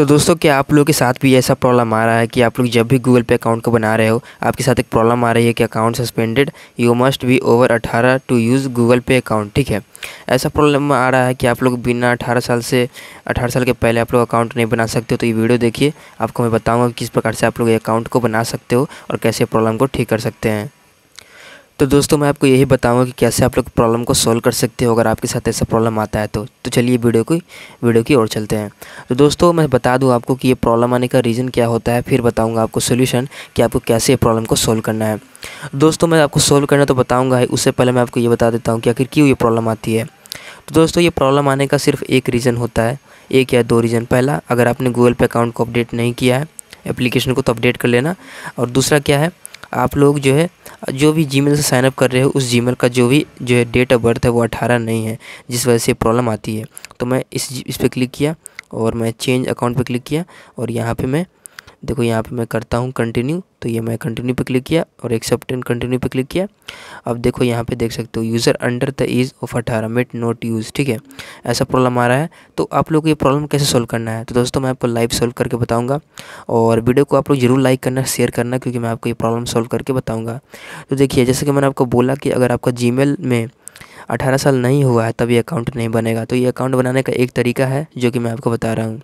तो दोस्तों क्या आप लोगों के साथ भी ऐसा प्रॉब्लम आ रहा है कि आप लोग जब भी गूगल पे अकाउंट को बना रहे हो आपके साथ एक प्रॉब्लम आ रही है कि account suspended you must be over अठारह to use Google Pay account ठीक है ऐसा प्रॉब्लम आ रहा है कि आप लोग बिना अठारह साल से अठारह साल के पहले आप लोग अकाउंट नहीं बना सकते हो तो ये वीडियो देखिए आपको मैं बताऊँगा किस प्रकार से आप लोग अकाउंट को बना सकते हो और कैसे प्रॉब्लम को ठीक कर सकते हैं तो दोस्तों मैं आपको यही बताऊंगा कि कैसे आप लोग प्रॉब्लम को सॉल्व कर सकते हो अगर आपके साथ ऐसा प्रॉब्लम आता है तो तो चलिए वीडियो की वीडियो की ओर चलते हैं तो दोस्तों मैं बता दूं आपको कि ये प्रॉब्लम आने का रीज़न क्या होता है फिर बताऊंगा आपको सोल्यूशन कि आपको कैसे प्रॉब्लम को सोल्व करना है दोस्तों मैं आपको सोल्व करना तो बताऊँगा उससे पहले मैं आपको ये बता देता हूँ कि आखिर क्यों ये प्रॉब्लम आती है तो दोस्तों ये प्रॉब्लम आने का सिर्फ एक रीज़न होता है एक या दो रीज़न पहला अगर आपने गूगल पे अकाउंट को अपडेट नहीं किया है एप्लीकेशन को तो अपडेट कर लेना और दूसरा क्या है आप लोग जो है जो भी जी से साइनअप कर रहे हो उस जी का जो भी जो है डेट ऑफ बर्थ है वो अठारह नहीं है जिस वजह से प्रॉब्लम आती है तो मैं इस इस पर क्लिक किया और मैं चेंज अकाउंट पर क्लिक किया और यहाँ पर मैं देखो यहाँ पे मैं करता हूँ कंटिन्यू तो ये मैं कंटिन्यू पे क्लिक किया और एक्सेप्ट एंड कंटिन्यू पे क्लिक किया अब देखो यहाँ पे देख सकते हो user under the age of अठारह मिट नॉट यूज़ ठीक है ऐसा प्रॉब्लम आ रहा है तो आप लोग ये प्रॉब्लम कैसे सोल्व करना है तो दोस्तों मैं आपको लाइव सॉल्व करके बताऊँगा और वीडियो को आप लोग जरूर लाइक करना शेयर करना क्योंकि मैं आपको ये प्रॉब्लम सोल्व करके बताऊँगा तो देखिए जैसे कि मैंने आपको बोला कि अगर आपका जी में अठारह साल नहीं हुआ है तब ये अकाउंट नहीं बनेगा तो ये अकाउंट बनाने का एक तरीका है जो कि मैं आपको बता रहा हूँ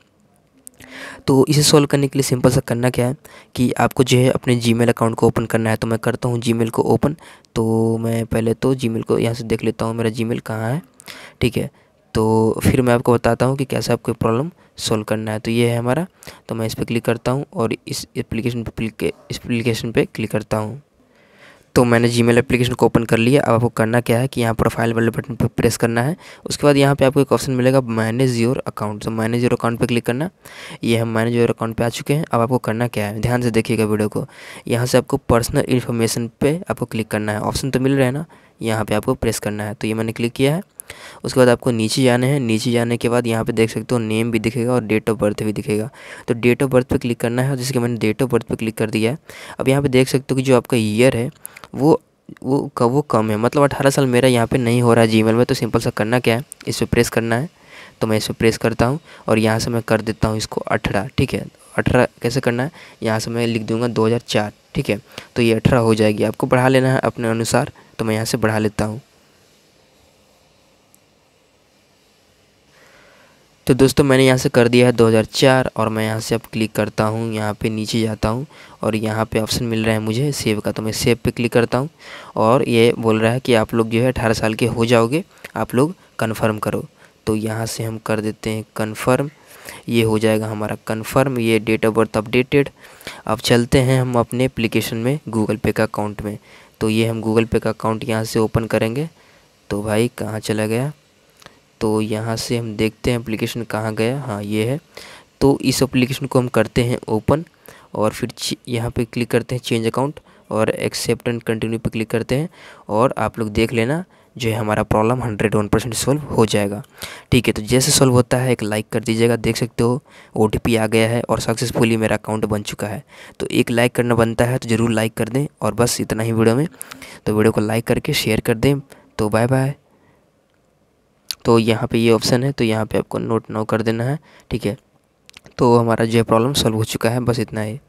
तो इसे सॉल्व करने के लिए सिंपल सा करना क्या है कि आपको जो है अपने जीमेल अकाउंट को ओपन करना है तो मैं करता हूँ जीमेल को ओपन तो मैं पहले तो जीमेल को यहाँ से देख लेता हूँ मेरा जीमेल कहाँ है ठीक है तो फिर मैं आपको बताता हूँ कि कैसे आपको प्रॉब्लम सॉल्व करना है तो ये है हमारा तो मैं इस पर क्लिक करता हूँ और इस एप्लीकेशन पर इस एप्लीकेशन पर क्लिक करता हूँ तो मैंने जी मेल एप्लीकेशन को ओपन कर लिया अब आपको करना क्या है कि यहाँ प्रोफाइल वाले बटन पर प्रेस करना है उसके बाद यहाँ पे आपको एक ऑप्शन मिलेगा मैनेज योर अकाउंट तो मैनेज योर अकाउंट पे क्लिक करना ये हम मैनेज योर अकाउंट पे आ चुके हैं अब आपको करना क्या है ध्यान से देखिएगा वीडियो को यहाँ से आपको पर्सनल इन्फॉर्मेशन पर आपको क्लिक करना है ऑप्शन तो मिल रहा है ना यहाँ पर आपको प्रेस करना है तो ये मैंने क्लिक किया है उसके बाद आपको नीचे जाना है नीचे जाने के बाद यहाँ पे देख सकते हो नेम भी दिखेगा और डेट ऑफ बर्थ भी दिखेगा तो डेट ऑफ बर्थ पे क्लिक करना है जिसके मैंने डेट ऑफ बर्थ पे क्लिक कर दिया है अब यहाँ पे देख सकते हो कि जो आपका ईयर है वो वो कब वो कम है मतलब अठारह साल मेरा यहाँ पर नहीं हो रहा है जी में तो सिंपल सा करना क्या है इस पर प्रेस करना है तो मैं इस पर प्रेस करता हूँ और यहाँ से मैं कर देता हूँ इसको अठारह ठीक है अठारह कैसे करना है यहाँ से मैं लिख दूँगा दो ठीक है तो ये अठारह हो जाएगी आपको बढ़ा लेना है अपने अनुसार तो मैं यहाँ से बढ़ा लेता हूँ तो दोस्तों मैंने यहाँ से कर दिया है 2004 और मैं यहाँ से अब क्लिक करता हूँ यहाँ पे नीचे जाता हूँ और यहाँ पे ऑप्शन मिल रहा है मुझे सेव का तो मैं सेव पे क्लिक करता हूँ और ये बोल रहा है कि आप लोग जो है अठारह साल के हो जाओगे आप लोग कन्फर्म करो तो यहाँ से हम कर देते हैं कन्फर्म ये हो जाएगा हमारा कन्फर्म ये डेट ऑफ बर्थ अपडेटेड अब चलते हैं हम अपने अप्लीकेशन में गूगल पे का अकाउंट में तो ये हम गूगल पे का अकाउंट यहाँ से ओपन करेंगे तो भाई कहाँ चला गया तो यहाँ से हम देखते हैं एप्लीकेशन कहाँ गया हाँ ये है तो इस एप्लीकेशन को हम करते हैं ओपन और फिर यहाँ पे क्लिक करते हैं चेंज अकाउंट और एक्सेप्ट एंड कंटिन्यू पे क्लिक करते हैं और आप लोग देख लेना जो है हमारा problem hundred one percent solve हो जाएगा ठीक है तो जैसे सॉल्व होता है एक लाइक कर दीजिएगा देख सकते हो ओ आ गया है और सक्सेसफुली मेरा अकाउंट बन चुका है तो एक लाइक करना बनता है तो ज़रूर लाइक कर दें और बस इतना ही वीडियो में तो वीडियो को लाइक करके शेयर कर दें तो बाय बाय तो यहाँ पे ये ऑप्शन है तो यहाँ पे आपको नोट नो कर देना है ठीक है तो हमारा जो प्रॉब्लम सॉल्व हो चुका है बस इतना ही